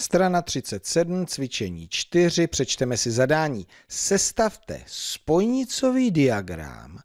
Strana 37, cvičení 4, přečteme si zadání. Sestavte spojnicový diagram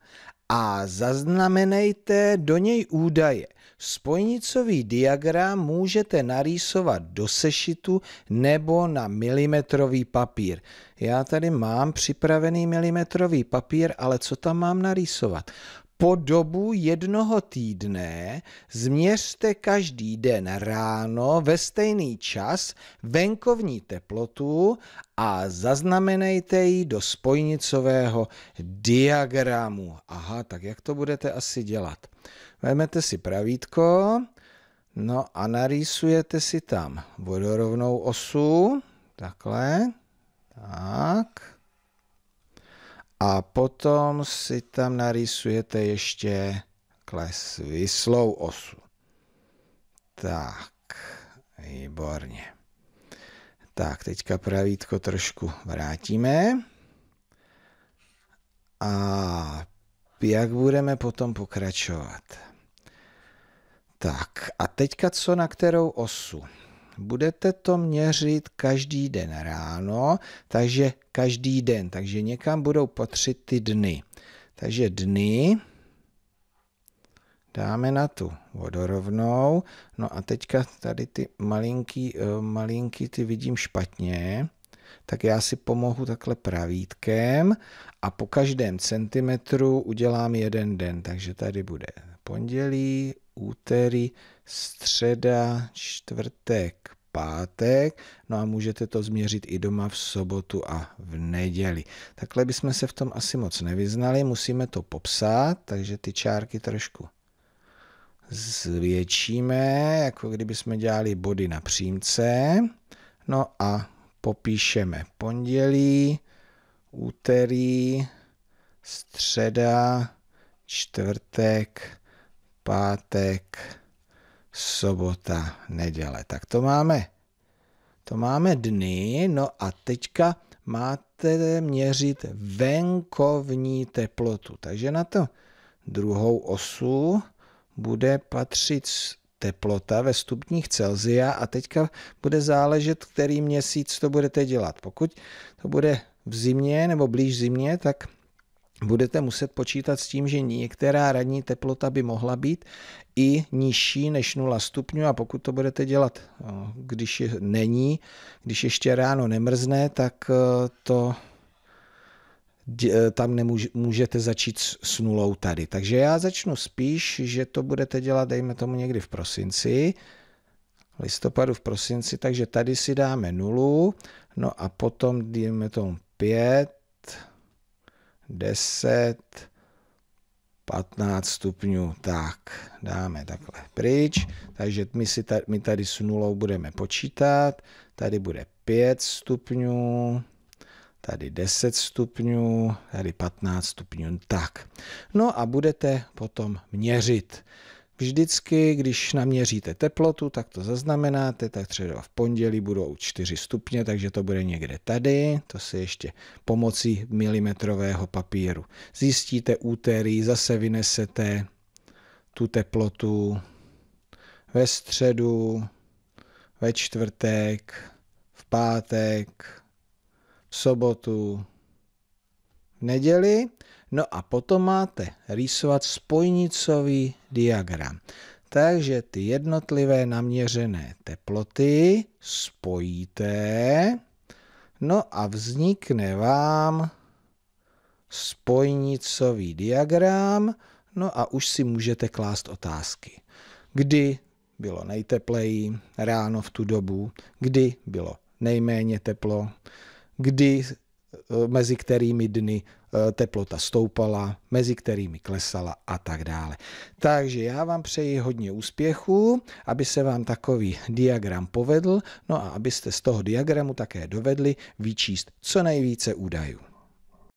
a zaznamenejte do něj údaje. Spojnicový diagram můžete narýsovat do sešitu nebo na milimetrový papír. Já tady mám připravený milimetrový papír, ale co tam mám narýsovat? po dobu jednoho týdne změřte každý den ráno ve stejný čas venkovní teplotu a zaznamenejte ji do spojnicového diagramu. Aha, tak jak to budete asi dělat? Vezmete si pravítko, no a narýsujete si tam vodorovnou osu, takhle, tak, a potom si tam narýsujete ještě kles vyslou osu. Tak, výborně. Tak, teďka pravítko trošku vrátíme. A jak budeme potom pokračovat? Tak, a teďka co na kterou osu? budete to měřit každý den ráno, takže každý den, takže někam budou potřit ty dny. Takže dny dáme na tu vodorovnou, no a teďka tady ty malinký, eh, malinký ty vidím špatně, tak já si pomohu takhle pravítkem a po každém centimetru udělám jeden den, takže tady bude pondělí, úterý, středa, čtvrtek, pátek, no a můžete to změřit i doma v sobotu a v neděli. Takhle bychom se v tom asi moc nevyznali, musíme to popsat, takže ty čárky trošku zvětšíme, jako kdyby jsme dělali body na přímce. No a popíšeme pondělí, úterý, středa, čtvrtek, pátek, sobota, neděle. Tak to máme. To máme dny, no a teďka máte měřit venkovní teplotu. Takže na to druhou osu bude patřit teplota ve stupních Celzia a teďka bude záležet, který měsíc to budete dělat. Pokud to bude v zimě nebo blíž zimě, tak budete muset počítat s tím, že některá radní teplota by mohla být i nižší než 0 stupňů a pokud to budete dělat, eh, když je není, když ještě ráno nemrzne, tak eh, to eh, tam nemůžete začít s nulou tady. Takže já začnu spíš, že to budete dělat, dejme tomu někdy v prosinci, listopadu v prosinci, takže tady si dáme nulu, no a potom dejme tomu 5, 10, 15 stupňů, tak dáme takhle pryč, takže my, si ta, my tady s nulou budeme počítat, tady bude 5 stupňů, tady 10 stupňů, tady 15 stupňů, tak. No a budete potom měřit. Vždycky, když naměříte teplotu, tak to zaznamenáte, tak třeba v pondělí budou 4 stupně, takže to bude někde tady, to si ještě pomocí milimetrového papíru zjistíte úterý, zase vynesete tu teplotu ve středu, ve čtvrtek, v pátek, v sobotu, v neděli No a potom máte rýsovat spojnicový diagram. Takže ty jednotlivé naměřené teploty spojíte, no a vznikne vám spojnicový diagram, no a už si můžete klást otázky. Kdy bylo nejtepleji ráno v tu dobu, kdy bylo nejméně teplo, kdy eh, mezi kterými dny Eh, teplota stoupala, mezi kterými klesala a tak dále. Takže já vám přeji hodně úspěchů, aby se vám takový diagram povedl, no a abyste z toho diagramu také dovedli vyčíst co nejvíce údajů.